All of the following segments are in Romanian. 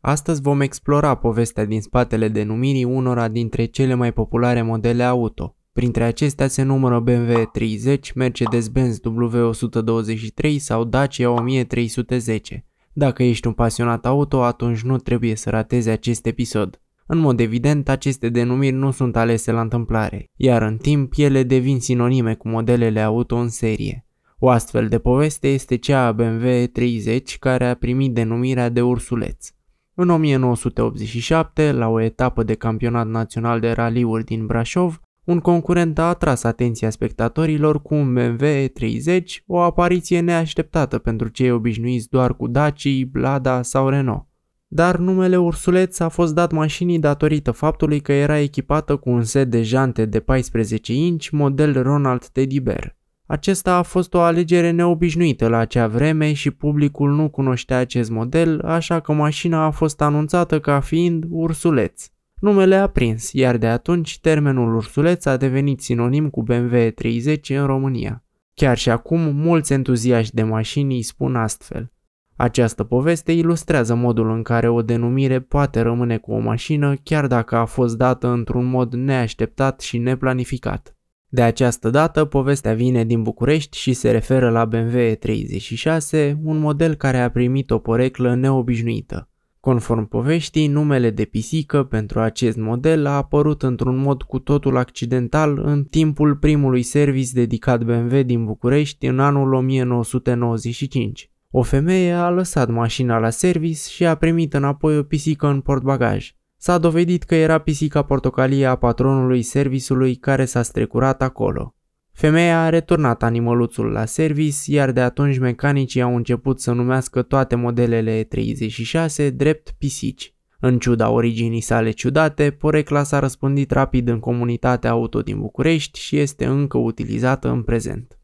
Astăzi vom explora povestea din spatele denumirii unora dintre cele mai populare modele auto. Printre acestea se numără BMW 30, Mercedes-Benz W123 sau Dacia 1310. Dacă ești un pasionat auto, atunci nu trebuie să ratezi acest episod. În mod evident, aceste denumiri nu sunt alese la întâmplare, iar în timp ele devin sinonime cu modelele auto în serie. O astfel de poveste este cea a BMW 30 care a primit denumirea de ursuleț. În 1987, la o etapă de campionat național de raliuri din Brașov, un concurent a atras atenția spectatorilor cu un BMW E30, o apariție neașteptată pentru cei obișnuiți doar cu Dacia, Blada sau Renault. Dar numele Ursuleț a fost dat mașinii datorită faptului că era echipată cu un set de jante de 14 inci model Ronald Teddy Bear. Acesta a fost o alegere neobișnuită la acea vreme și publicul nu cunoștea acest model, așa că mașina a fost anunțată ca fiind ursuleț. Numele a prins, iar de atunci termenul ursuleț a devenit sinonim cu BMW 30 în România. Chiar și acum, mulți entuziaști de mașini îi spun astfel. Această poveste ilustrează modul în care o denumire poate rămâne cu o mașină chiar dacă a fost dată într-un mod neașteptat și neplanificat. De această dată, povestea vine din București și se referă la BMW 36, un model care a primit o poreclă neobișnuită. Conform poveștii, numele de pisică pentru acest model a apărut într-un mod cu totul accidental în timpul primului servis dedicat BMW din București în anul 1995. O femeie a lăsat mașina la servis și a primit înapoi o pisică în portbagaj. S-a dovedit că era pisica portocalie a patronului servisului care s-a strecurat acolo. Femeia a returnat animăluțul la servis iar de atunci mecanicii au început să numească toate modelele 36 drept pisici. În ciuda originii sale ciudate, porecla s-a răspândit rapid în comunitatea auto din București și este încă utilizată în prezent.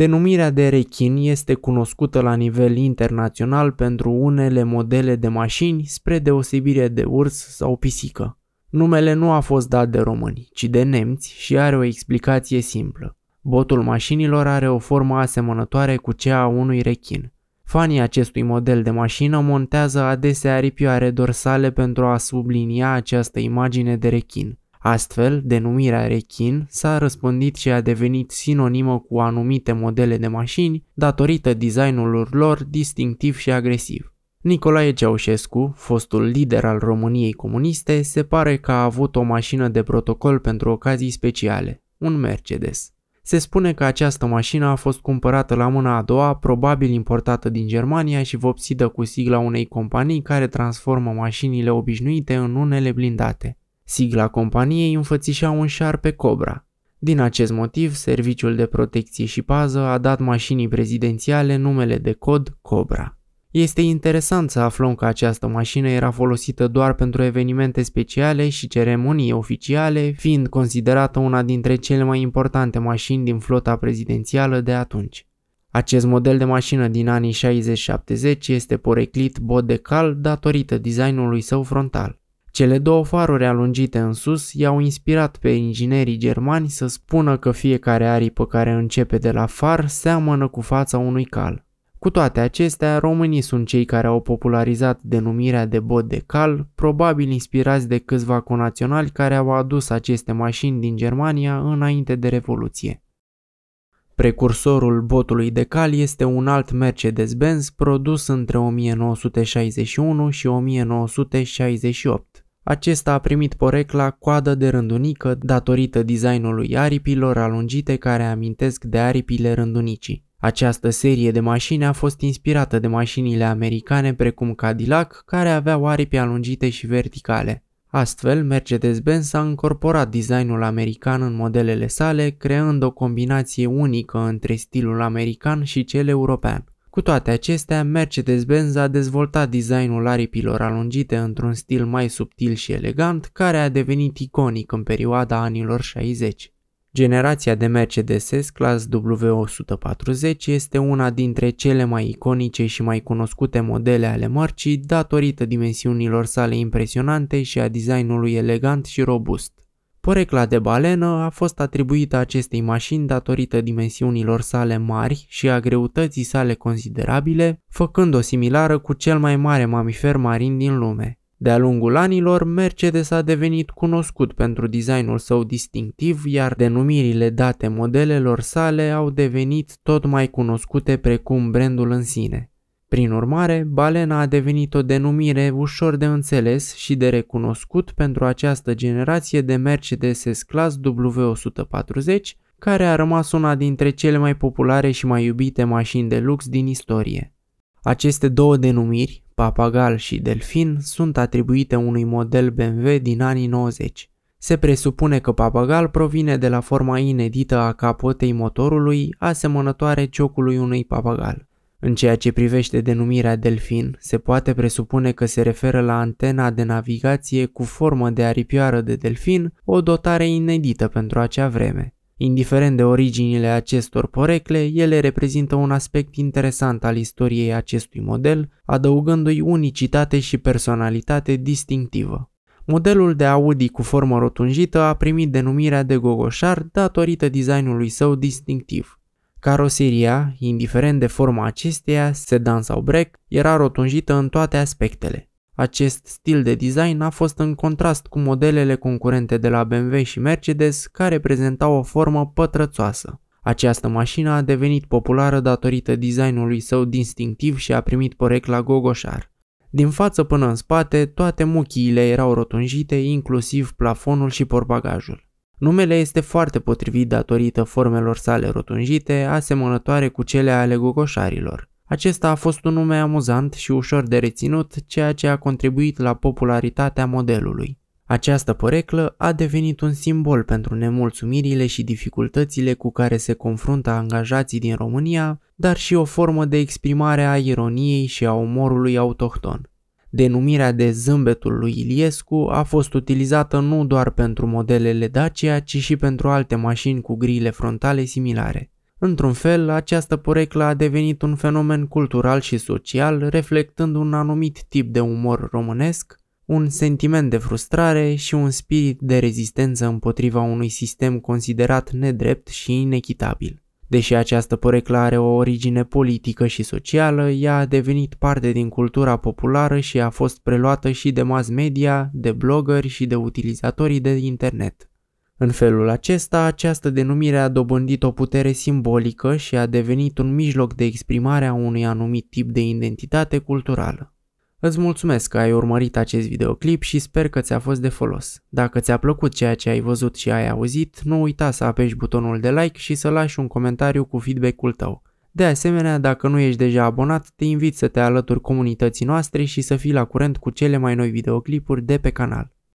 Denumirea de rechin este cunoscută la nivel internațional pentru unele modele de mașini spre deosebire de urs sau pisică. Numele nu a fost dat de români, ci de nemți și are o explicație simplă. Botul mașinilor are o formă asemănătoare cu cea a unui rechin. Fanii acestui model de mașină montează adesea aripioare dorsale pentru a sublinia această imagine de rechin. Astfel, denumirea rechin s-a răspândit și a devenit sinonimă cu anumite modele de mașini datorită designului lor distinctiv și agresiv. Nicolae Ceaușescu, fostul lider al României comuniste, se pare că a avut o mașină de protocol pentru ocazii speciale, un Mercedes. Se spune că această mașină a fost cumpărată la mâna a doua, probabil importată din Germania și vopsită cu sigla unei companii care transformă mașinile obișnuite în unele blindate. Sigla companiei înfățișa un șarpe Cobra. Din acest motiv, Serviciul de Protecție și Pază a dat mașinii prezidențiale numele de cod Cobra. Este interesant să aflăm că această mașină era folosită doar pentru evenimente speciale și ceremonii oficiale, fiind considerată una dintre cele mai importante mașini din flota prezidențială de atunci. Acest model de mașină din anii 60-70 este poreclit bodecal datorită designului său frontal. Cele două faruri alungite în sus i-au inspirat pe inginerii germani să spună că fiecare aripă care începe de la far seamănă cu fața unui cal. Cu toate acestea, românii sunt cei care au popularizat denumirea de bot de cal, probabil inspirați de câțiva conaționali care au adus aceste mașini din Germania înainte de Revoluție. Precursorul botului de cal este un alt Mercedes-Benz produs între 1961 și 1968. Acesta a primit porecla coadă de rândunică datorită designului aripilor alungite care amintesc de aripile rândunicii. Această serie de mașini a fost inspirată de mașinile americane precum Cadillac, care aveau aripi alungite și verticale. Astfel, Mercedes-Benz a incorporat designul american în modelele sale, creând o combinație unică între stilul american și cel european. Cu toate acestea, Mercedes-Benz a dezvoltat designul aripilor alungite într-un stil mai subtil și elegant, care a devenit iconic în perioada anilor 60. Generația de Mercedes S-Class W140 este una dintre cele mai iconice și mai cunoscute modele ale mărcii datorită dimensiunilor sale impresionante și a designului elegant și robust. Porecla de balenă a fost atribuită acestei mașini datorită dimensiunilor sale mari și a greutății sale considerabile, făcând-o similară cu cel mai mare mamifer marin din lume. De-a lungul anilor, Mercedes a devenit cunoscut pentru designul său distinctiv, iar denumirile date modelelor sale au devenit tot mai cunoscute precum brandul în sine. Prin urmare, balena a devenit o denumire ușor de înțeles și de recunoscut pentru această generație de Mercedes S-Class W140, care a rămas una dintre cele mai populare și mai iubite mașini de lux din istorie. Aceste două denumiri, papagal și delfin, sunt atribuite unui model BMW din anii 90. Se presupune că papagal provine de la forma inedită a capotei motorului, asemănătoare ciocului unui papagal. În ceea ce privește denumirea delfin, se poate presupune că se referă la antena de navigație cu formă de aripioară de delfin, o dotare inedită pentru acea vreme. Indiferent de originile acestor porecle, ele reprezintă un aspect interesant al istoriei acestui model, adăugându-i unicitate și personalitate distinctivă. Modelul de Audi cu formă rotunjită a primit denumirea de gogoșar datorită designului său distinctiv. Caroseria, indiferent de forma acesteia, sedan sau break, era rotunjită în toate aspectele. Acest stil de design a fost în contrast cu modelele concurente de la BMW și Mercedes, care prezentau o formă pătrățoasă. Această mașină a devenit populară datorită designului său distinctiv și a primit porecla gogoșar. Din față până în spate, toate muchiile erau rotunjite, inclusiv plafonul și porbagajul. Numele este foarte potrivit datorită formelor sale rotunjite, asemănătoare cu cele ale gogoșarilor. Acesta a fost un nume amuzant și ușor de reținut, ceea ce a contribuit la popularitatea modelului. Această poreclă a devenit un simbol pentru nemulțumirile și dificultățile cu care se confruntă angajații din România, dar și o formă de exprimare a ironiei și a umorului autohton. Denumirea de zâmbetul lui Iliescu a fost utilizată nu doar pentru modelele Dacia, ci și pentru alte mașini cu grile frontale similare. Într-un fel, această poreclă a devenit un fenomen cultural și social, reflectând un anumit tip de umor românesc, un sentiment de frustrare și un spirit de rezistență împotriva unui sistem considerat nedrept și inechitabil. Deși această poreclă are o origine politică și socială, ea a devenit parte din cultura populară și a fost preluată și de mass media, de blogări și de utilizatorii de internet. În felul acesta, această denumire a dobândit o putere simbolică și a devenit un mijloc de exprimare a unui anumit tip de identitate culturală. Îți mulțumesc că ai urmărit acest videoclip și sper că ți-a fost de folos. Dacă ți-a plăcut ceea ce ai văzut și ai auzit, nu uita să apeși butonul de like și să lași un comentariu cu feedback-ul tău. De asemenea, dacă nu ești deja abonat, te invit să te alături comunității noastre și să fii la curent cu cele mai noi videoclipuri de pe canal.